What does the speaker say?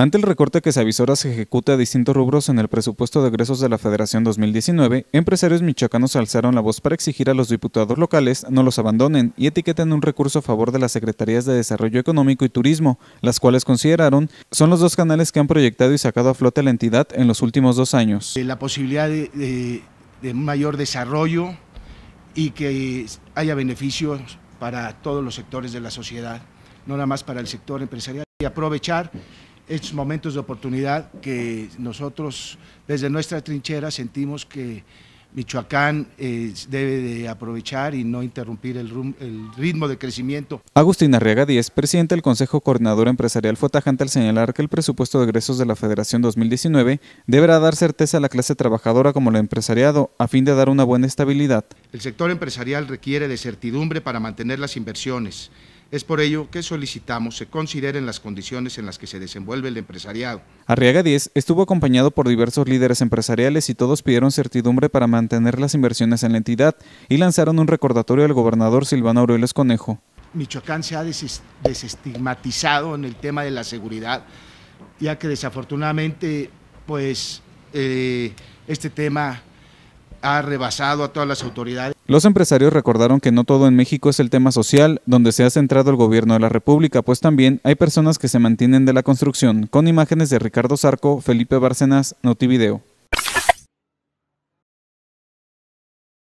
Ante el recorte que se avisora se ejecuta a distintos rubros en el presupuesto de egresos de la Federación 2019, empresarios michoacanos alzaron la voz para exigir a los diputados locales no los abandonen y etiqueten un recurso a favor de las Secretarías de Desarrollo Económico y Turismo, las cuales consideraron son los dos canales que han proyectado y sacado a flote la entidad en los últimos dos años. Eh, la posibilidad de, de, de mayor desarrollo y que haya beneficios para todos los sectores de la sociedad, no nada más para el sector empresarial, y aprovechar estos momentos de oportunidad que nosotros desde nuestra trinchera sentimos que Michoacán eh, debe de aprovechar y no interrumpir el, el ritmo de crecimiento. Agustín Arriaga Díez, presidente del Consejo Coordinador Empresarial, fue tajante al señalar que el presupuesto de egresos de la Federación 2019 deberá dar certeza a la clase trabajadora como el empresariado a fin de dar una buena estabilidad. El sector empresarial requiere de certidumbre para mantener las inversiones es por ello que solicitamos se consideren las condiciones en las que se desenvuelve el empresariado. Arriaga 10 estuvo acompañado por diversos líderes empresariales y todos pidieron certidumbre para mantener las inversiones en la entidad y lanzaron un recordatorio al gobernador Silvano Aureoles Conejo. Michoacán se ha desestigmatizado en el tema de la seguridad, ya que desafortunadamente pues eh, este tema ha rebasado a todas las autoridades. Los empresarios recordaron que no todo en México es el tema social donde se ha centrado el gobierno de la República, pues también hay personas que se mantienen de la construcción. Con imágenes de Ricardo Zarco, Felipe Bárcenas, Notivideo.